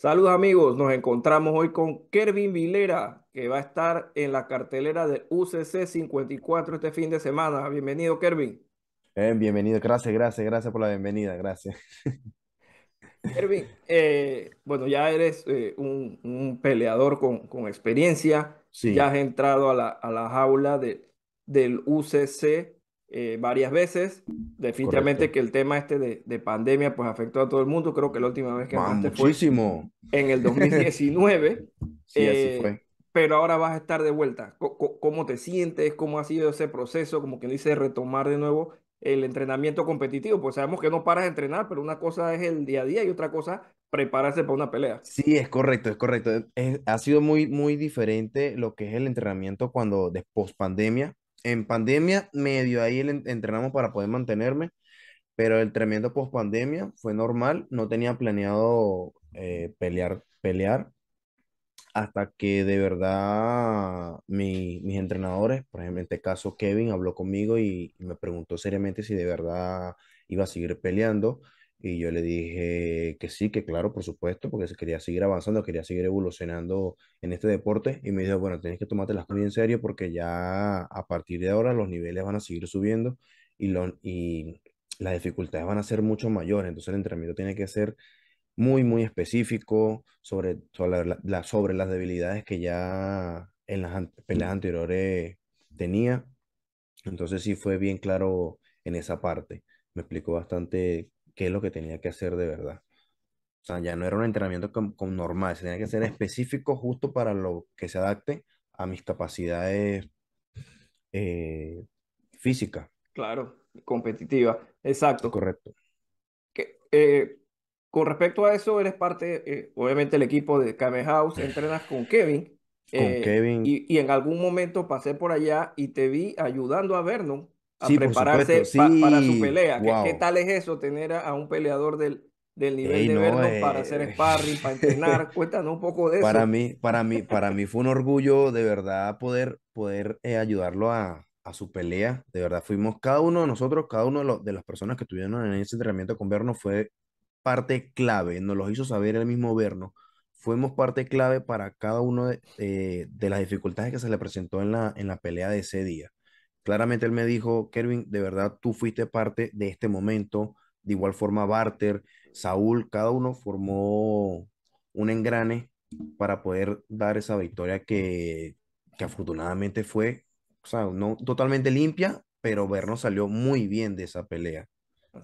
Saludos amigos, nos encontramos hoy con Kervin Vilera, que va a estar en la cartelera del UCC 54 este fin de semana. Bienvenido, Kervin. bienvenido, gracias, gracias, gracias por la bienvenida, gracias. Kervin, eh, bueno, ya eres eh, un, peleador con, experiencia, ya has entrado a la, a jaula de, del UCC eh, varias veces. Definitivamente que el tema este de, de, pandemia pues afectó a todo el mundo. Creo que la última vez que ah, fue en el 2019. Eh, pero ahora vas a estar de vuelta. ¿Cómo, te sientes? ¿Cómo ha sido ese proceso? Como quien dice, retomar de nuevo el entrenamiento competitivo. Pues sabemos que no paras de entrenar, pero una cosa es el día a día y otra cosa prepararse para una pelea. Sí, es correcto, es correcto. ha sido muy, muy diferente lo que es el entrenamiento cuando de pandemia en pandemia, medio ahí entrenamos para poder mantenerme, pero el tremendo post pandemia fue normal, no tenía planeado eh, pelear, pelear, hasta que de verdad mi, mis entrenadores, por ejemplo, en este caso Kevin, habló conmigo y, me preguntó seriamente si de verdad iba a seguir peleando. Y yo le dije que sí, que claro, por supuesto, porque quería seguir avanzando, quería seguir evolucionando en este deporte. Y me dijo, bueno, tienes que tomarte las cosas en serio porque ya a partir de ahora los niveles van a seguir subiendo y, y las dificultades van a ser mucho mayores. Entonces el entrenamiento tiene que ser muy, muy específico sobre, sobre, las sobre las debilidades que ya en las peleas anteriores tenía. Entonces sí fue bien claro en esa parte. Me explicó bastante qué es lo que tenía que hacer de verdad. O sea, ya no era un entrenamiento con, normal, se tenía que ser específico justo para lo que se adapte a mis capacidades eh, físicas. Claro, competitiva, exacto. Correcto. Que, eh, con respecto a eso, eres parte, eh, obviamente, del equipo de Kame House, entrenas con Kevin. Con Kevin. Y, y, en algún momento pasé por allá y te vi ayudando a Vernon a prepararse para su pelea. ¿Qué, tal es eso, tener a, un peleador del, del nivel de eh, para hacer eh, sparring, para entrenar? Cuéntanos un poco de para eso. Mí, para, mí, para mí fue un orgullo de verdad poder, poder eh, ayudarlo a, su pelea. De verdad, fuimos cada uno de nosotros, cada uno de, las personas que estuvieron en ese entrenamiento con Verno fue parte clave, nos lo hizo saber el mismo Verno. Fuimos parte clave para cada uno de, de las dificultades que se le presentó en la, en la pelea de ese día. Claramente él me dijo, Kervin, de verdad tú fuiste parte de este momento. De igual forma, Barter, Saúl, cada uno formó un engrane para poder dar esa victoria que, afortunadamente fue, o sea, no totalmente limpia, pero Berno salió muy bien de esa pelea,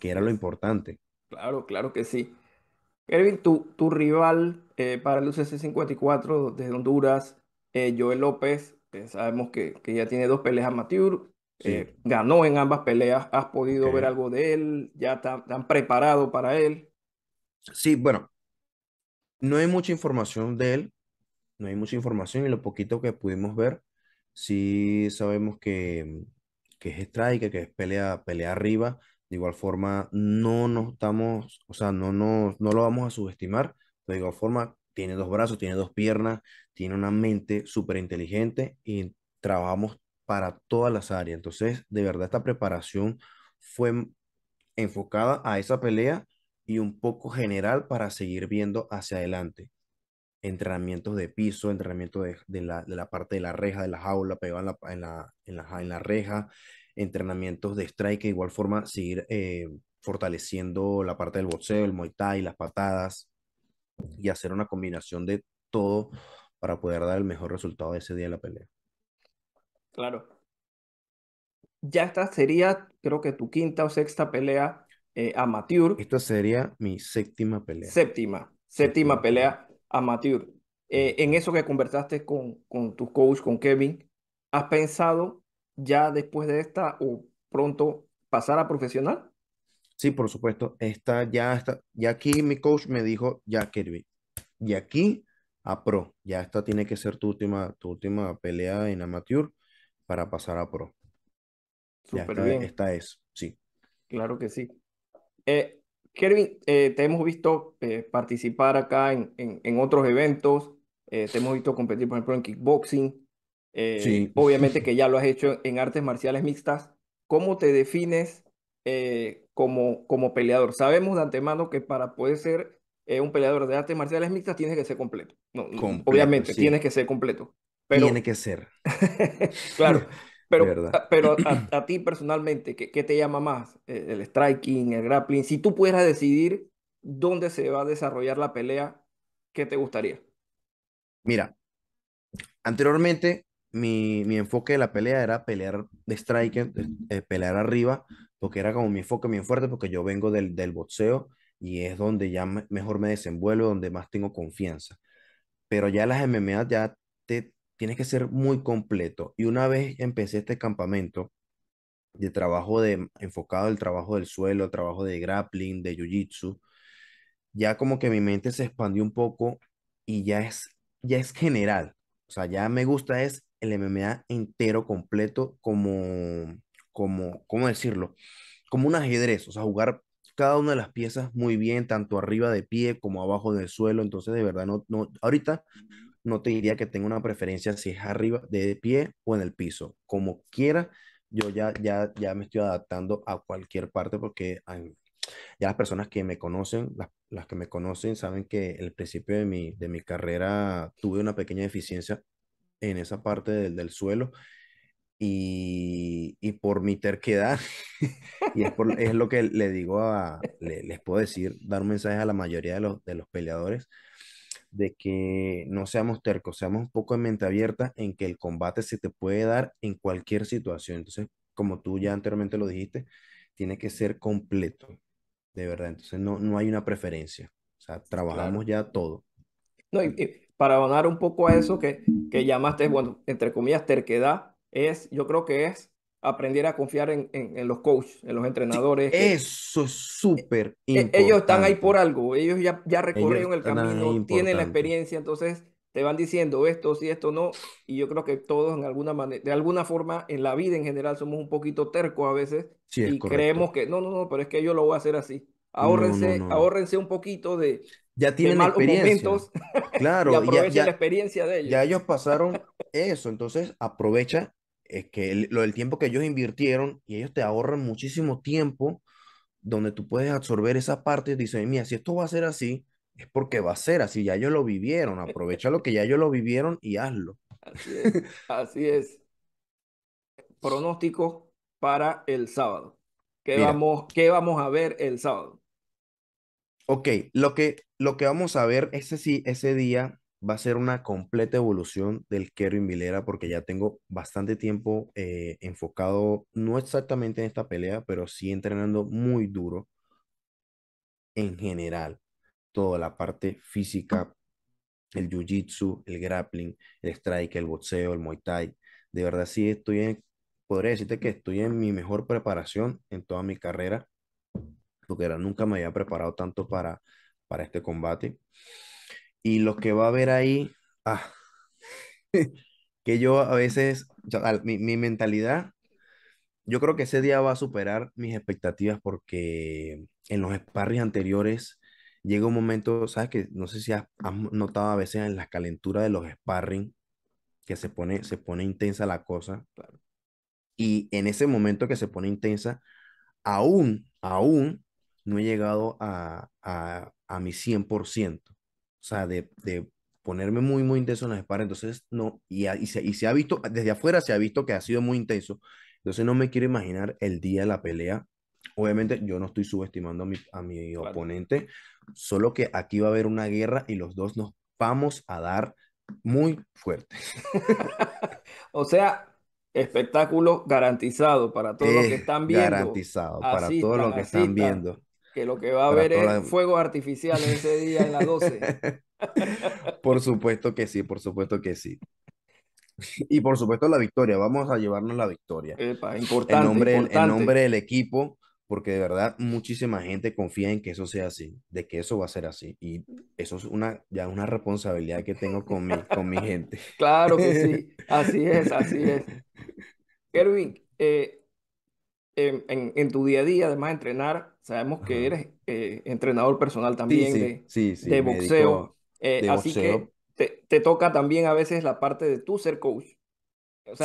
que era lo importante. Claro, claro que sí. Kevin, tu, rival eh, para el UCC 54 desde Honduras, eh, Joel López, sabemos que, que, ya tiene dos peleas amateur, eh, ganó en ambas peleas. ¿Has podido ver algo de él? ¿Ya están preparado para él? Sí, bueno, no hay mucha información de él. No hay mucha información y lo poquito que pudimos ver, sí sabemos que, que es striker, que es pelea, pelea arriba. De igual forma, no nos estamos, o sea, no, no, no lo vamos a subestimar. De igual forma, tiene dos brazos, tiene dos piernas, tiene una mente súper inteligente y trabajamos para todas las áreas. Entonces, de verdad, esta preparación fue enfocada a esa pelea y un poco general para seguir viendo hacia adelante. Entrenamientos de piso, entrenamiento de, la, parte de la reja, de la jaula, pegada en la, en la, reja, entrenamientos de strike, de igual forma seguir eh, fortaleciendo la parte del boxeo, el muay thai, las patadas y hacer una combinación de todo para poder dar el mejor resultado de ese día de la pelea. Claro. Ya esta sería, creo que tu quinta o sexta pelea eh, amateur. Esta sería mi séptima pelea. Séptima, séptima, pelea amateur. Eh, en eso que conversaste con, con tu coach, con Kevin, ¿has pensado ya después de esta o pronto pasar a profesional? Sí, por supuesto. Esta ya está, Y aquí mi coach me dijo, ya Kevin, y aquí a pro, ya esta tiene que ser tu última, tu última pelea en amateur para pasar a pro. esta, bien. es, sí. Claro que sí. Eh, Kervin, eh, te hemos visto eh, participar acá en, en, otros eventos, te hemos visto competir, por ejemplo, en kickboxing. Sí. Obviamente que ya lo has hecho en artes marciales mixtas. ¿Cómo te defines como, como peleador? Sabemos de antemano que para poder ser un peleador de artes marciales mixtas tienes que ser completo. obviamente, tienes que ser completo tiene que ser. claro. Ah, pero, a, pero a, ti personalmente, ¿qué, ¿qué, te llama más? Eh, el striking, el grappling. Si tú pudieras decidir dónde se va a desarrollar la pelea, ¿qué te gustaría? Mira, anteriormente mi, mi enfoque de la pelea era pelear de striking, eh, pelear arriba, porque era como mi enfoque bien fuerte, porque yo vengo del, del boxeo y es donde ya mejor me desenvuelvo, donde más tengo confianza. Pero ya las MMA ya te tienes que ser muy completo. Y una vez empecé este campamento de trabajo de, mm, enfocado al trabajo del suelo, trabajo de grappling, de jiu-jitsu, ya como que mi mente se expandió un poco y ya es, ya es general. O sea, ya me gusta es el MMA entero, completo, como, como, ¿cómo decirlo? Como un ajedrez, o sea, jugar cada una de las piezas muy bien, tanto arriba de pie como abajo del suelo. Entonces, de verdad, no, no, ahorita no te diría que tengo una preferencia si es arriba, de pie o en el piso. Como quiera, yo ya, ya, ya me estoy adaptando a cualquier parte porque ya las personas que me conocen, las, las que me conocen, saben que el principio de mi, de mi carrera tuve una pequeña deficiencia en esa parte del, del suelo. Y, y, por mi terquedad, y es, por, es lo que le digo a, les puedo decir, dar un mensaje a la mayoría de los, de los peleadores, de que no seamos tercos, seamos un poco de mente abierta en que el combate se te puede dar en cualquier situación. Entonces, como tú ya anteriormente lo dijiste, tiene que ser completo, de verdad. Entonces, no, no hay una preferencia. O sea, trabajamos ya todo. No, para abonar un poco a eso que, que llamaste, bueno, entre comillas, terquedad, es, yo creo que es aprender a confiar en, los coaches, en los entrenadores. eso es súper importante. E, ellos están ahí por algo, ellos ya, ya recorrieron el camino, tienen la experiencia, entonces te van diciendo esto sí, esto no, y yo creo que todos en alguna manera, de alguna forma en la vida en general somos un poquito tercos a veces y creemos que no, no, no, pero es que yo lo voy a hacer así. Ahórrense, un poquito de ya tienen Claro, ya, ya, la experiencia de ellos. Ya ellos pasaron eso, entonces aprovecha es eh, que lo del tiempo que ellos invirtieron y ellos te ahorran muchísimo tiempo donde tú puedes absorber esa parte y mía mira, si esto va a ser así, es porque va a ser así, ya ellos lo vivieron, aprovecha lo que ya ellos lo vivieron y hazlo. Así es. Pronóstico para el sábado. ¿Qué vamos, ¿Qué vamos a ver el sábado? Ok, lo que, lo que vamos a ver ese, ese día va a ser una completa evolución del Kerwin milera porque ya tengo bastante tiempo eh, enfocado, no exactamente en esta pelea, pero sí entrenando muy duro en general. Toda la parte física, el jiu-jitsu, el grappling, el strike, el boxeo, el muay thai. De verdad sí estoy en, podría decirte que estoy en mi mejor preparación en toda mi carrera, porque nunca me había preparado tanto para, para este combate y lo que va a haber ahí, ah, que yo a veces, mi, mentalidad, yo creo que ese día va a superar mis expectativas porque en los sparring anteriores llega un momento, ¿sabes? Que no sé si has, notado a veces en la calentura de los sparring que se pone, se pone intensa la cosa. Y en ese momento que se pone intensa, aún, aún no he llegado a, a, a mi 100%. O sea, de, ponerme muy, muy intenso en las espadas, Entonces, no, y, y, se, y, se, ha visto, desde afuera se ha visto que ha sido muy intenso. Entonces, no me quiero imaginar el día de la pelea. Obviamente, yo no estoy subestimando a mi, oponente, solo que aquí va a haber una guerra y los dos nos vamos a dar muy fuerte. o sea, espectáculo garantizado para todos los que están viendo. Garantizado para todos los que están viendo que lo que va a haber es fuego artificial artificiales ese día en las 12. por supuesto que sí, por supuesto que sí. Y por supuesto la victoria, vamos a llevarnos la victoria. importante, en nombre, importante. nombre del equipo, porque de verdad muchísima gente confía en que eso sea así, de que eso va a ser así. Y eso es una, ya una responsabilidad que tengo con mi, con mi gente. Claro que sí, así es, así es. Erwin, eh, en, tu día a día, además de entrenar, sabemos que eres eh, entrenador personal también de, boxeo. Eh, así que te, toca también a veces la parte de tú ser coach.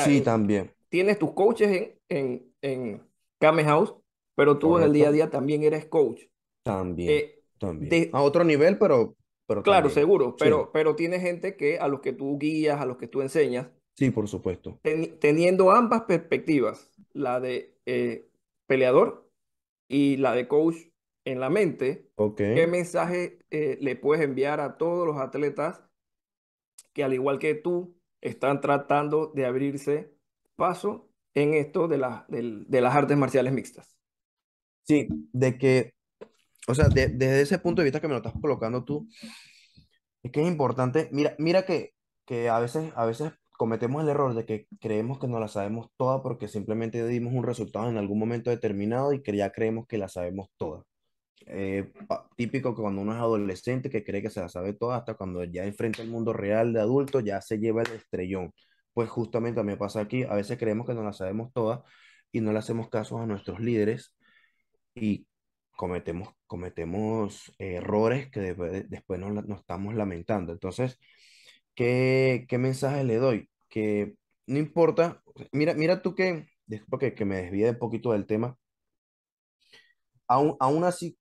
sí, eh, también. Tienes tus coaches en, en, House, pero tú en el día a día también eres coach. También. a otro nivel, pero. pero claro, seguro. Pero, pero tienes gente que a los que tú guías, a los que tú enseñas. Sí, por supuesto. Teniendo ambas perspectivas, la de eh, peleador y la de coach en la mente, ¿qué mensaje eh, le puedes enviar a todos los atletas que al igual que tú están tratando de abrirse paso en esto de, la, de, las artes marciales mixtas? Sí, de que, o sea, desde ese punto de vista que me lo estás colocando tú, es que es importante, mira, mira que, que a, veces, a veces cometemos el error de que creemos que no la sabemos toda porque simplemente dimos un resultado en algún momento determinado y que ya creemos que la sabemos toda. Eh, típico que cuando uno es adolescente que cree que se la sabe toda hasta cuando ya enfrenta el mundo real de adulto ya se lleva el estrellón. Pues justamente me pasa aquí, a veces creemos que no la sabemos toda y no le hacemos caso a nuestros líderes y cometemos, cometemos errores que después, después nos, nos estamos lamentando. Entonces, ¿qué, qué mensaje le doy? Que no importa, mira, mira tú que, disculpa que, me desvíe un poquito del tema, aún, aún así,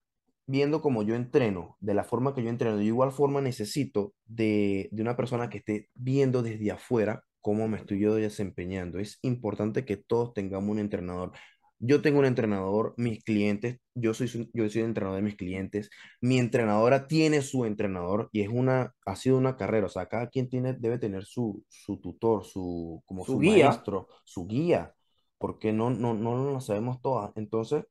viendo como yo entreno, de la forma que yo entreno, de igual forma necesito de, de una persona que esté viendo desde afuera cómo me estoy yo desempeñando. Es importante que todos tengamos un entrenador. Yo tengo un entrenador, mis clientes, yo soy, yo soy entrenador de mis clientes, mi entrenadora tiene su entrenador y es una, ha sido una carrera, o sea, cada quien tiene, debe tener su, tutor, su, como su, guía. maestro, su guía, porque no, no, no lo sabemos todas. Entonces,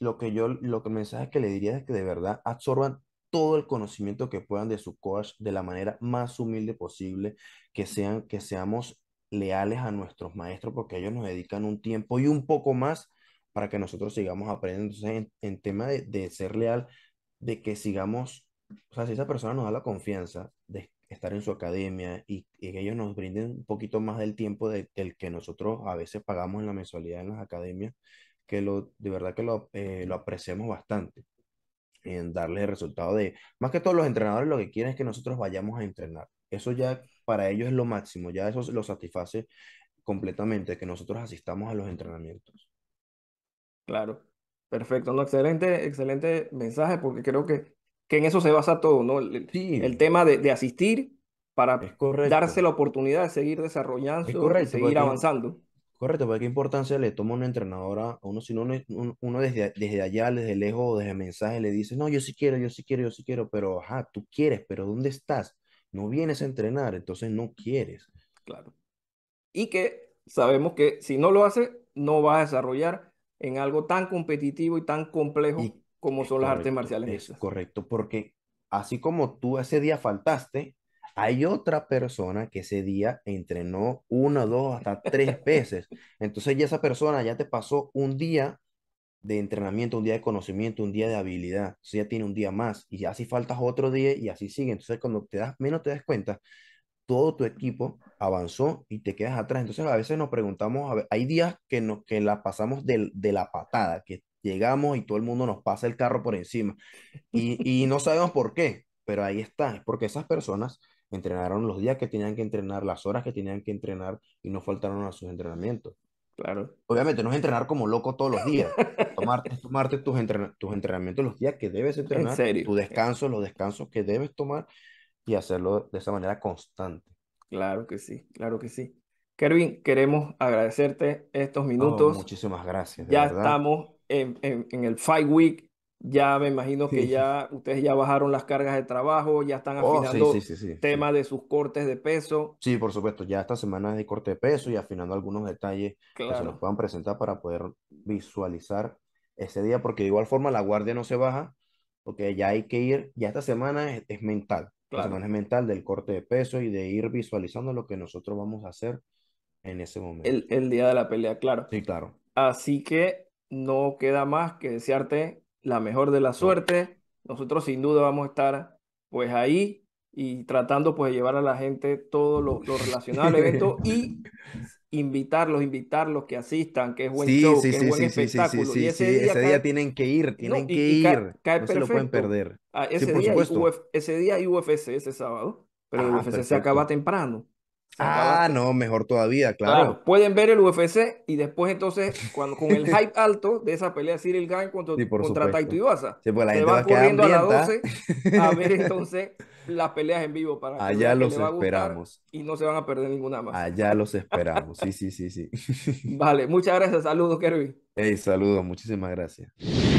lo que yo, lo que el mensaje que le diría es que de verdad absorban todo el conocimiento que puedan de su coach de la manera más humilde posible, que sean, que seamos leales a nuestros maestros porque ellos nos dedican un tiempo y un poco más para que nosotros sigamos aprendiendo. Entonces, en, tema de, de, ser leal, de que sigamos, o sea, si esa persona nos da la confianza de estar en su academia y, que ellos nos brinden un poquito más del tiempo del que nosotros a veces pagamos en la mensualidad en las academias, que lo, de verdad que lo, eh, lo apreciamos bastante en darle el resultado de, más que todos los entrenadores lo que quieren es que nosotros vayamos a entrenar. Eso ya para ellos es lo máximo, ya eso lo satisface completamente, que nosotros asistamos a los entrenamientos. Claro, perfecto, no, excelente, excelente mensaje porque creo que, que en eso se basa todo, ¿no? El, tema de, asistir para darse la oportunidad de seguir desarrollando y seguir avanzando. correcto, porque qué importancia le toma una entrenadora a uno si uno, desde, desde allá, desde lejos, desde mensaje, le dice, no, yo sí quiero, yo sí quiero, yo sí quiero, pero ajá, tú quieres, pero ¿dónde estás? No vienes a entrenar, entonces no quieres. Claro. Y que sabemos que si no lo hace, no va a desarrollar en algo tan competitivo y tan complejo como son las artes marciales Correcto, porque así como tú ese día faltaste, hay otra persona que ese día entrenó una, dos, hasta tres veces. Entonces ya esa persona ya te pasó un día de entrenamiento, un día de conocimiento, un día de habilidad. Entonces ya tiene un día más y ya faltas otro día y así sigue. Entonces cuando te das menos te das cuenta, todo tu equipo avanzó y te quedas atrás. Entonces a veces nos preguntamos, hay días que, nos, que la pasamos de, de la patada, que llegamos y todo el mundo nos pasa el carro por encima y, y no sabemos por qué, pero ahí está, es porque esas personas entrenaron los días que tenían que entrenar, las horas que tenían que entrenar y no faltaron a sus entrenamientos. Claro. Obviamente no es entrenar como loco todos los días. Tomarte, tomarte tus, tus entrenamientos los días que debes entrenar, ¿En tu descanso, los descansos que debes tomar y hacerlo de esa manera constante. Claro que sí, claro que sí. Kerwin queremos agradecerte estos minutos. muchísimas gracias. Ya estamos en, en, el Five Week. Ya me imagino que ya ustedes ya bajaron las cargas de trabajo, ya están afinando oh, sí, sí, de sus cortes de peso. Sí, por supuesto, ya esta semana es de corte de peso y afinando algunos detalles que se nos puedan presentar para poder visualizar ese día, porque de igual forma la guardia no se baja, porque ya hay que ir, ya esta semana es mental. Pues, mental del corte de peso y de ir visualizando lo que nosotros vamos a hacer en ese momento. El, día de la pelea, claro. Sí, claro. Así que no queda más que desearte la mejor de la suerte. Nosotros sin duda vamos a estar pues ahí y tratando pues de llevar a la gente todo lo, lo relacionado al evento y invitarlos, invitarlos que asistan, que es buen show, que es buen espectáculo. ese, día, tienen que ir, tienen que ir. no se lo pueden perder. Ah, ese, día ese día hay UFC ese sábado, pero el ah, UFC se acaba temprano. Ah, no, mejor todavía, claro. Pueden ver el UFC y después entonces, cuando, con el hype alto de esa pelea Cyril Gang contra, contra Taito pues la va corriendo a, las 12 a ver entonces las peleas en vivo para Allá los esperamos. Y no se van a perder ninguna más. Allá los esperamos, sí, sí, sí, sí. Vale, muchas gracias, saludos, Kerry. saludos, muchísimas gracias.